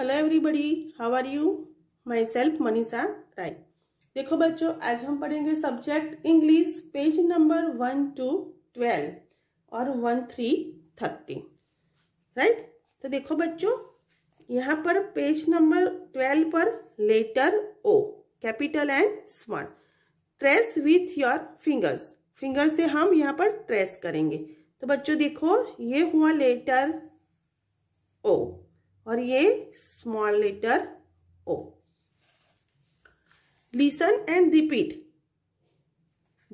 hello everybody how are you myself Manisha Rai देखो बच्चों आज हम पढ़ेंगे subject English page number one two twelve और वन थ्री थर्टी राइट तो देखो बच्चों यहाँ पर पेज नंबर ट्वेल्व पर letter O capital and small trace with your fingers finger से हम यहाँ पर ट्रेस करेंगे तो बच्चों देखो ये हुआ लेटर ओ और ये small letter O listen and repeat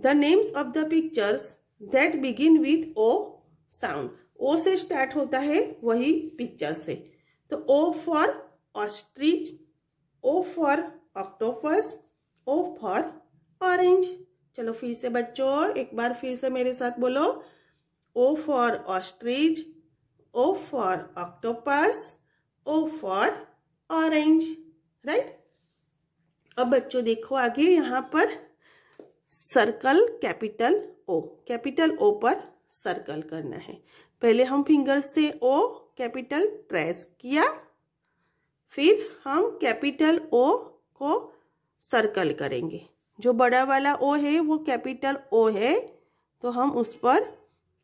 the names of the pictures that begin with O sound O से स्टार्ट होता है वही पिक्चर से तो O for ostrich O for octopus O for orange चलो फिर से बच्चों एक बार फिर से मेरे साथ बोलो O for ostrich O for octopus O for orange right अब बच्चों देखो आगे यहाँ पर circle capital O capital O पर सर्कल करना है पहले हम फिंगर से ओ कैपिटल ट्रेस किया फिर हम कैपिटल ओ को सर्कल करेंगे जो बड़ा वाला ओ है वो कैपिटल ओ है तो हम उस पर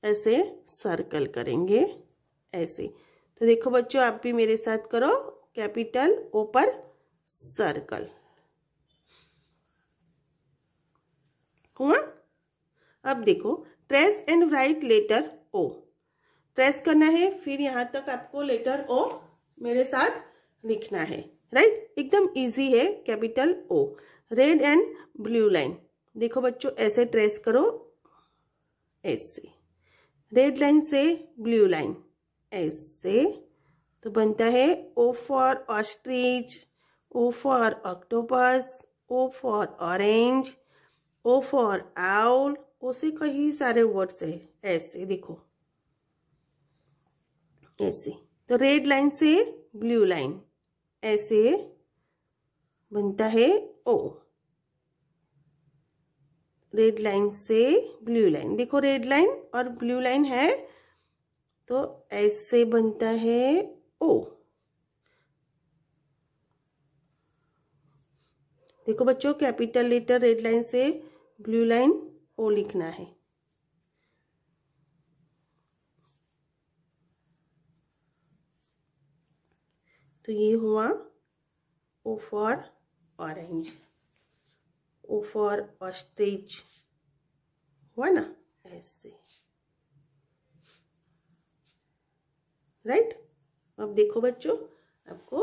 ऐसे सर्कल करेंगे ऐसे तो देखो बच्चों आप भी मेरे साथ करो कैपिटल ओ पर सर्कल हुआ अब देखो trace and write letter O trace करना है फिर यहां तक आपको लेटर ओ मेरे साथ लिखना है राइट एकदम इजी है capital O red and blue line देखो बच्चों ऐसे ट्रेस करो ऐसे रेड लाइन से ब्लू लाइन ऐसे तो बनता है O for ostrich O for octopus O for orange O for owl उसे कई सारे वर्ड्स है ऐसे देखो ऐसे तो रेड लाइन से ब्लू लाइन ऐसे बनता है ओ रेड लाइन से ब्लू लाइन देखो रेड लाइन और ब्लू लाइन है तो ऐसे बनता है ओ देखो बच्चों कैपिटल लेटर रेड लाइन से ब्लू लाइन ओ लिखना है तो ये हुआ O for orange O for ostrich हुआ ना ऐसे राइट अब देखो बच्चों आपको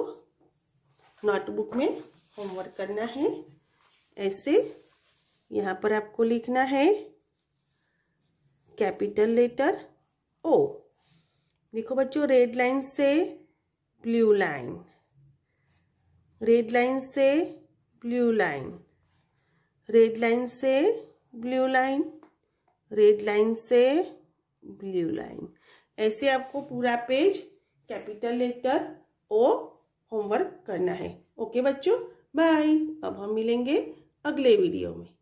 नोटबुक में होमवर्क करना है ऐसे यहाँ पर आपको लिखना है कैपिटल लेटर ओ देखो बच्चों रेड लाइन से ब्लू लाइन रेड लाइन से ब्लू लाइन रेड लाइन से ब्लू लाइन रेड लाइन से ब्लू लाइन ऐसे आपको पूरा page capital letter O homework करना है ओके बच्चों बाय अब हम मिलेंगे अगले वीडियो में